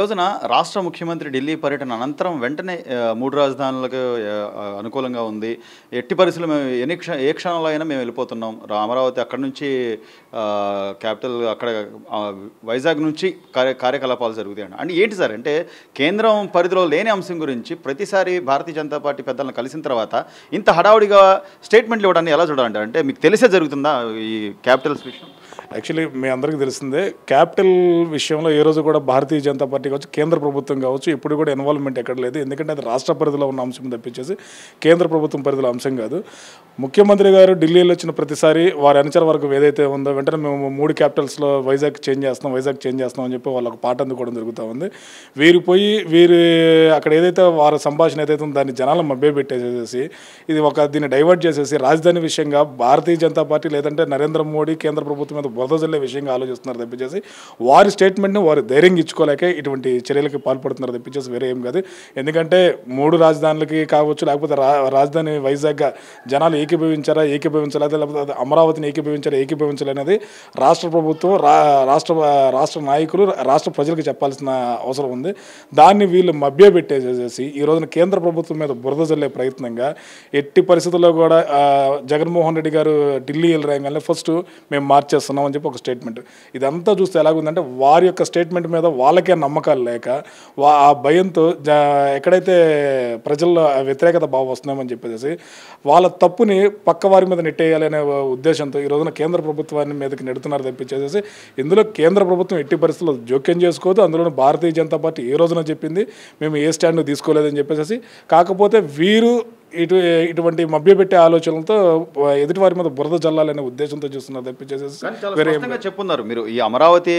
రోజున రాష్ట్ర ముఖ్యమంత్రి ఢిల్లీ పర్యటన అనంతరం వెంటనే మూడు రాజధానులకు అనుకూలంగా ఉంది ఎట్టి పరిస్థితులు మేము ఎన్ని క్షణ ఏ క్షణంలో అయినా మేము వెళ్ళిపోతున్నాం అమరావతి అక్కడ నుంచి క్యాపిటల్ అక్కడ వైజాగ్ నుంచి కార్య కార్యకలాపాలు జరుగుతాయండి అంటే ఏంటి సార్ అంటే కేంద్రం పరిధిలో లేని అంశం గురించి ప్రతిసారి భారతీయ జనతా పార్టీ పెద్దలను కలిసిన తర్వాత ఇంత హడావుడిగా స్టేట్మెంట్లు ఇవ్వడాన్ని ఎలా చూడాలంటే అంటే మీకు తెలిసే జరుగుతుందా ఈ క్యాపిటల్స్ విషయం యాక్చువల్లీ మీ అందరికీ తెలిసిందే క్యాపిటల్ విషయంలో ఏ రోజు కూడా భారతీయ జనతా పార్టీ కావచ్చు కేంద్ర ప్రభుత్వం కావచ్చు ఇప్పుడు కూడా ఇన్వాల్వ్మెంట్ ఎక్కడ లేదు ఎందుకంటే అది రాష్ట్ర పరిధిలో ఉన్న అంశం తప్పించేసి కేంద్ర ప్రభుత్వం పరిధిలో అంశం కాదు ముఖ్యమంత్రి గారు ఢిల్లీలో వచ్చిన ప్రతిసారి వారి అనుచర వరకు ఏదైతే ఉందో వెంటనే మేము మూడు క్యాపిటల్స్లో వైజాగ్ చేంజ్ చేస్తున్నాం వైజాగ్ చేంజ్ చేస్తున్నాం అని చెప్పి వాళ్ళకు పాట అందుకోవడం జరుగుతూ ఉంది వీరు పోయి వీరు అక్కడ ఏదైతే వారి సంభాషణ ఏదైతే ఉందో దాన్ని జనాలు మభ్యపెట్టేసేసి ఇది ఒక దీన్ని డైవర్ట్ చేసేసి రాజధాని విషయంగా భారతీయ జనతా పార్టీ లేదంటే నరేంద్ర మోడీ కేంద్ర ప్రభుత్వం మీద బురద జల్లే విషయంగా ఆలోచిస్తున్నారు తప్పించేసి వారి స్టేట్మెంట్ని వారు ధైర్యంగా ఇచ్చుకోలేక ఇటువంటి చర్యలకు పాల్పడుతున్నారు తప్పించేసి వేరే ఏం కాదు ఎందుకంటే మూడు రాజధానులకి కావచ్చు లేకపోతే రాజధాని వైజాగ్గా జనాలు ఏకీభవించారా ఏకీభవించలేదా లేకపోతే అమరావతిని ఏకీభవించారా ఏకీభవించలేనది రాష్ట్ర ప్రభుత్వం రాష్ట్ర రాష్ట్ర నాయకులు రాష్ట్ర ప్రజలకు చెప్పాల్సిన అవసరం ఉంది దాన్ని వీళ్ళు మభ్యపెట్టేసేసి ఈ రోజున కేంద్ర ప్రభుత్వం మీద బురద జల్లే ప్రయత్నంగా ఎట్టి పరిస్థితుల్లో కూడా జగన్మోహన్ రెడ్డి గారు ఢిల్లీ వెళ్ళి రాగానే ఫస్ట్ మేము మార్చేస్తాం అని చెప్పి ఒక స్టేట్మెంట్ ఇదంతా చూస్తే ఎలాగుందంటే వారి యొక్క స్టేట్మెంట్ మీద వాళ్ళకే నమ్మకాలు లేక ఆ భయంతో ఎక్కడైతే ప్రజల్లో వ్యతిరేకత భావం వస్తున్నామని చెప్పేసి వాళ్ళ తప్పుని పక్క వారి మీద నెట్టేయాలనే ఉద్దేశంతో ఈ రోజున కేంద్ర ప్రభుత్వాన్ని మీదకి నెడుతున్నారు తప్పించేసేసి ఇందులో కేంద్ర ప్రభుత్వం ఎట్టి పరిస్థితుల్లో జోక్యం చేసుకోదు అందులో భారతీయ జనతా పార్టీ ఏ రోజున చెప్పింది మేము ఏ స్టాండ్ తీసుకోలేదని చెప్పేసి కాకపోతే వీరు ఇటు ఇటువంటి మభ్యపెట్టే ఆలోచనలతో ఎదుటి వారి మీద బురద జల్లాలనే ఉద్దేశంతో చూస్తున్నారు తప్పించేసి చెప్పున్నారు మీరు ఈ అమరావతి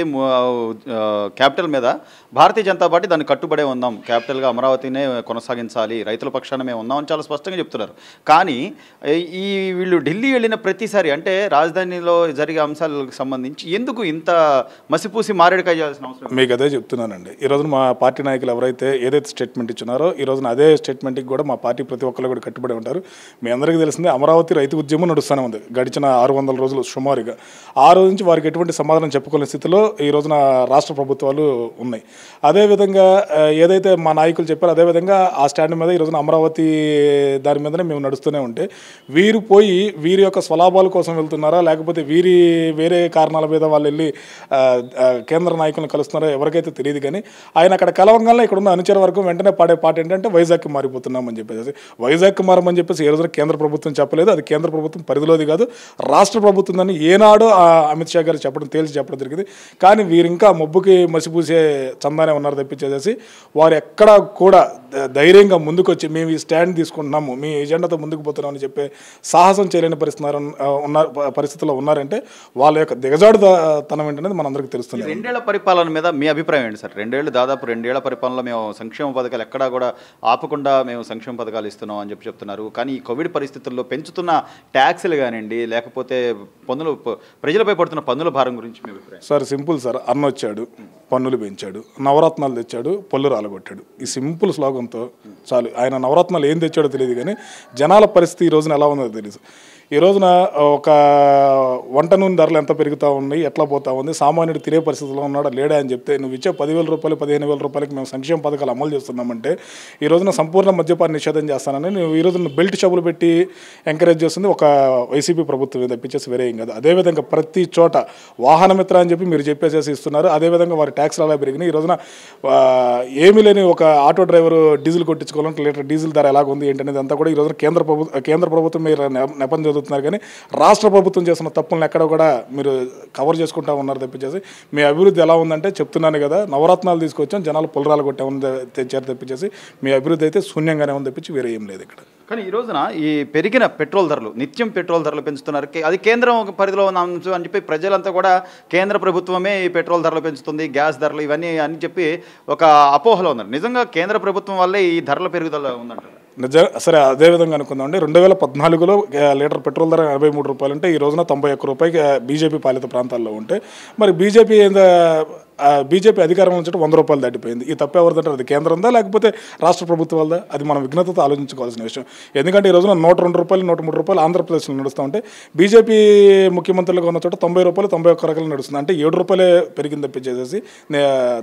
క్యాపిటల్ మీద భారతీయ జనతా పార్టీ దాన్ని కట్టుబడే ఉందాం క్యాపిటల్గా అమరావతినే కొనసాగించాలి రైతుల పక్షాన మేము ఉందామని చాలా స్పష్టంగా చెప్తున్నారు కానీ ఈ వీళ్ళు ఢిల్లీ వెళ్ళిన ప్రతిసారి అంటే రాజధానిలో జరిగే అంశాలకు సంబంధించి ఎందుకు ఇంత మసిపూసి మారేడుకాయ చేయాల్సిన అవసరం మీకు అదే చెప్తున్నానండి ఈరోజు మా పార్టీ నాయకులు ఎవరైతే ఏదైతే స్టేట్మెంట్ ఇచ్చినారో ఈరోజున అదే స్టేట్మెంట్కి కూడా మా పార్టీ ప్రతి ఒక్కరు కూడా కట్టుబడి ఉంటారు మీ అందరికీ తెలిసిందే అమరావతి రైతు ఉద్యమం నడుస్తూనే ఉంది గడిచిన ఆరు వందల రోజులు సుమారుగా ఆ రోజు నుంచి వారికి ఎటువంటి సమాధానం చెప్పుకోలేని స్థితిలో ఈ రోజున రాష్ట్ర ప్రభుత్వాలు ఉన్నాయి అదేవిధంగా ఏదైతే మా నాయకులు చెప్పారో అదేవిధంగా ఆ స్టాండ్ మీద ఈ రోజున అమరావతి దాని మీదనే మేము నడుస్తూనే ఉంటే వీరు పోయి వీరి యొక్క స్వలాభాల కోసం వెళ్తున్నారా లేకపోతే వీరి వేరే కారణాల మీద వాళ్ళు వెళ్ళి కేంద్ర నాయకులను కలుస్తున్నారో ఎవరికైతే తెలియదు కానీ ఆయన అక్కడ కలవంగానే ఇక్కడ ఉన్న అనుచర వర్గం వెంటనే పాడే పాట ఏంటంటే వైజాగ్కి మారిపోతున్నామని చెప్పేసి వైజాగ్ వెనక్కి మారమని చెప్పేసి ఏ రోజున కేంద్ర ప్రభుత్వం చెప్పలేదు అది కేంద్ర ప్రభుత్వం పరిధిలోది కాదు రాష్ట్ర ప్రభుత్వం ప్రభుత్వందని ఏనాడు అమిత్ షా గారు చెప్పడం తేల్చి చెప్పడం జరిగింది కానీ వీరింకా మబ్బుకి మసిపూసే చందానే ఉన్నారు తప్పించేసేసి వారు ఎక్కడా కూడా ధైర్యంగా ముందుకొచ్చి మేము ఈ స్టాండ్ తీసుకుంటున్నాము మీ ఎజెండాతో ముందుకు పోతున్నామని చెప్పే సాహసం చేయలేని పరిస్థితి ఉన్న పరిస్థితుల్లో ఉన్నారంటే వాళ్ళ యొక్క దిగజాడు తనం ఏంటనేది మనందరికి తెలుస్తుంది రెండేళ్ల పరిపాలన మీద మీ అభిప్రాయం ఏంటి సార్ రెండేళ్ళు దాదాపు రెండేళ్ల పరిపాలనలో మేము సంక్షేమ పథకాలు ఎక్కడా కూడా ఆపకుండా మేము సంక్షేమ పథకాలు ఇస్తున్నాం అని చెప్పి చెప్తున్నారు కానీ ఈ కోవిడ్ పరిస్థితుల్లో పెంచుతున్న ట్యాక్సులు కానివ్వండి లేకపోతే పన్నులు ప్రజలపై పడుతున్న పన్నుల భారం గురించి సార్ సింపుల్ సార్ అన్న వచ్చాడు పన్నులు పెంచాడు నవరత్నాలు తెచ్చాడు పళ్ళు రాలగొట్టాడు ఈ సింపుల్ శ్లోకంతో చాలు ఆయన నవరత్నాలు ఏం తెచ్చాడో తెలియదు కానీ జనాల పరిస్థితి ఈ రోజున ఎలా ఉందో తెలుసు ఈ రోజున ఒక వంట నూనె ధరలు ఎంత పెరుగుతూ ఉన్నాయి ఎట్లా పోతా ఉంది సామాన్యుడు తినే పరిస్థితిలో ఉన్నాడా లేడా అని చెప్తే నువ్వు ఇచ్చే పదివేల రూపాయలు పదిహేను వేల రూపాయలకి మేము సంక్షేమ పథకాలు అమలు చేస్తున్నామంటే ఈ రోజున సంపూర్ణ మద్యపాన నిషేధం చేస్తానని నువ్వు ఈ రోజున బెల్ట్ షాపులు పెట్టి ఎంకరేజ్ చేస్తుంది ఒక వైసీపీ ప్రభుత్వం తప్పించేసి వేరే ఏం కదా అదేవిధంగా ప్రతి చోట వాహనమిత్ర అని చెప్పి మీరు చెప్పేసేసి ఇస్తున్నారు అదేవిధంగా వారి ట్యాక్స్లు అలా పెరిగినాయి ఈ రోజున ఏమీ లేని ఒక ఆటో డ్రైవర్ డీజిల్ కొట్టించుకోవాలంటే లీటర్ డీజిల్ ధర ఉంది ఏంటనేది అంతా కూడా ఈ రోజున కేంద్ర ప్రభుత్వం కేంద్ర ప్రభుత్వం మీరు నెపం చదువుతుంది చెప్పబోతున్నారు కానీ రాష్ట్ర ప్రభుత్వం చేసిన తప్పులను ఎక్కడ కూడా మీరు కవర్ చేసుకుంటా ఉన్నారు తెప్పించేసి మీ అభివృద్ధి ఎలా ఉందంటే చెప్తున్నాను కదా నవరత్నాలు తీసుకొచ్చాం జనాలు పులరాలు కొట్టామని తెచ్చారు తెప్పించేసి మీ అభివృద్ధి అయితే శూన్యంగానే ఉంది తెప్పించి వేరే ఏం లేదు ఇక్కడ కానీ ఈ రోజున ఈ పెరిగిన పెట్రోల్ ధరలు నిత్యం పెట్రోల్ ధరలు పెంచుతున్నారు అది కేంద్రం ఒక పరిధిలో ఉన్న అని చెప్పి ప్రజలంతా కూడా కేంద్ర ప్రభుత్వమే ఈ పెట్రోల్ ధరలు పెంచుతుంది గ్యాస్ ధరలు ఇవన్నీ అని చెప్పి ఒక అపోహలో ఉన్నారు నిజంగా కేంద్ర ప్రభుత్వం వల్లే ఈ ధరల పెరుగుదల ఉందంటారు నిజ సరే అదేవిధంగా అనుకుందామండి రెండు వేల పద్నాలుగులో లీటర్ పెట్రోల్ ధర ఎనభై మూడు రూపాయలు ఉంటే ఈ రోజున తొంభై ఒక్క రూపాయికి బీజేపీ పాలిత ప్రాంతాల్లో ఉంటే మరి బీజేపీ బీజేపీ అధికారంలో నుంచి వంద రూపాయలు దాటిపోయింది ఈ తప్ప ఎవరిదంటారు అది కేంద్రందా లేకపోతే రాష్ట్ర ప్రభుత్వాలదా అది మనం విఘ్నతతో ఆలోచించుకోవాల్సిన విషయం ఎందుకంటే ఈ రోజున నూట రెండు రూపాయలు నూట మూడు రూపాయలు ఆంధ్రప్రదేశ్లో నడుస్తూ ఉంటే బీజేపీ ముఖ్యమంత్రులుగా ఉన్న చోట తొంభై రూపాయలు తొంభై ఒక్క రకాలు నడుస్తుంది అంటే ఏడు రూపాయలే పెరిగింది తప్పించేసేసి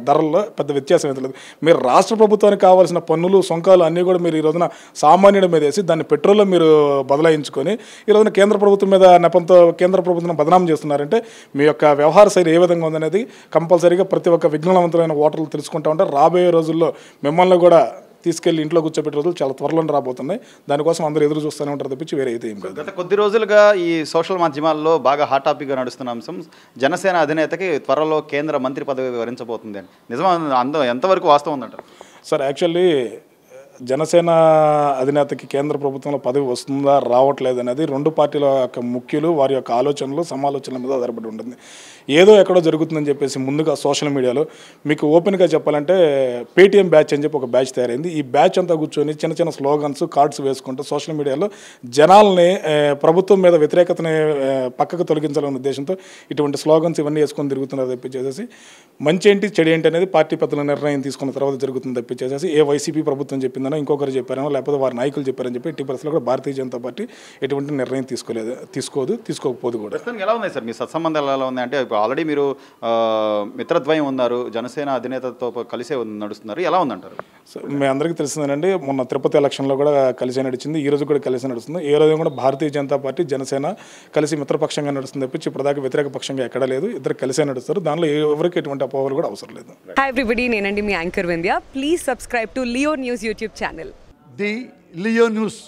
ధరల్లో పెద్ద వ్యత్యాసం ఏం లేదు మీరు రాష్ట్ర ప్రభుత్వానికి కావాల్సిన పన్నులు సొంకాలు అన్నీ కూడా మీరు ఈ రోజున సామాన్యుల మీద వేసి దాన్ని పెట్రోల్లో మీరు బదలాయించుకొని ఈ రోజున కేంద్ర ప్రభుత్వం మీద నెపంతో కేంద్ర ప్రభుత్వం బదనాం చేస్తున్నారంటే మీ యొక్క వ్యవహార శైలి ఏ విధంగా ఉందనేది కంపల్సరీగా ప్రతి ఒక్క విజ్ఞానవంతులైన ఓటర్లు తెలుసుకుంటా ఉంటే రాబోయే రోజుల్లో మిమ్మల్ని కూడా తీసుకెళ్లి ఇంట్లో కూర్చోబెట్టే రోజులు చాలా త్వరలో రాబోతున్నాయి దానికోసం అందరూ ఎదురు చూస్తూనే ఉంటారు తప్పించి వేరే అయితే ఏం కాదు గత కొద్ది రోజులుగా ఈ సోషల్ మాధ్యమాల్లో బాగా హాట్ టాపిక్గా నడుస్తున్న అంశం జనసేన అధినేతకి త్వరలో కేంద్ర మంత్రి పదవి వివరించబోతుంది అని నిజం అందం ఎంతవరకు వాస్తవం ఉందంటారు సార్ యాక్చువల్లీ జనసేన అధినేతకి కేంద్ర ప్రభుత్వంలో పదవి వస్తుందా రావట్లేదు అనేది రెండు పార్టీల యొక్క ముఖ్యులు వారి యొక్క ఆలోచనలు సమాలోచనల మీద ఆధారపడి ఉంటుంది ఏదో ఎక్కడో జరుగుతుందని చెప్పేసి ముందుగా సోషల్ మీడియాలో మీకు ఓపెన్గా చెప్పాలంటే పేటీఎం బ్యాచ్ అని చెప్పి ఒక బ్యాచ్ తయారైంది ఈ బ్యాచ్ అంతా కూర్చొని చిన్న చిన్న స్లోగన్స్ కార్డ్స్ వేసుకుంటూ సోషల్ మీడియాలో జనాల్ని ప్రభుత్వం మీద వ్యతిరేకతని పక్కకు తొలగించాలనే ఉద్దేశంతో ఇటువంటి స్లోగన్స్ ఇవన్నీ వేసుకొని తిరుగుతున్నారు తప్పించేసేసి మంచి ఏంటి చెడు ఏంటి అనేది పార్టీ పెద్దల నిర్ణయం తీసుకున్న తర్వాత జరుగుతుంది తప్పించేసేసి ఏ వైసీపీ ప్రభుత్వం చెప్పింది చెప్పిందనో ఇంకొకరు చెప్పారనో లేకపోతే వారి నాయకులు చెప్పారని చెప్పి ఎట్టి పరిస్థితులు కూడా భారతీయ జనతా పార్టీ ఎటువంటి నిర్ణయం తీసుకోలేదు తీసుకోదు తీసుకోకపోదు కూడా ఎలా ఉన్నాయి సార్ మీ సత్సంబంధాలు ఎలా ఉన్నాయి అంటే ఆల్రెడీ మీరు మిత్రద్వయం ఉన్నారు జనసేన అధినేతతో కలిసే నడుస్తున్నారు ఎలా ఉందంటారు మీ అందరికీ తెలిసిందేనండి మొన్న తిరుపతి ఎలక్షన్లో కూడా కలిసే నడిచింది ఈ రోజు కూడా కలిసే నడుస్తుంది ఏ రోజు కూడా భారతీయ జనతా పార్టీ జనసేన కలిసి మిత్రపక్షంగా నడుస్తుంది తప్పించి ఇప్పటిదాకా వ్యతిరేక పక్షంగా ఎక్కడ లేదు ఇద్దరు కలిసే నడుస్తారు దానిలో ఎవరికి ఎటువంటి అపోహలు కూడా అవసరం లేదు హాయ్ ఎవ్రీబడి నేనండి మీ anchor Vindhya please subscribe to Leo News YouTube channel the Leo News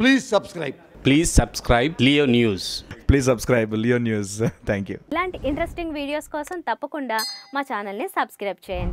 please subscribe please subscribe Leo News please subscribe Leo News thank you ఇలాంటి ఇంట్రెస్టింగ్ వీడియోస్ కోసం తప్పకుండా మా ఛానల్ని సబ్స్క్రైబ్ చేయండి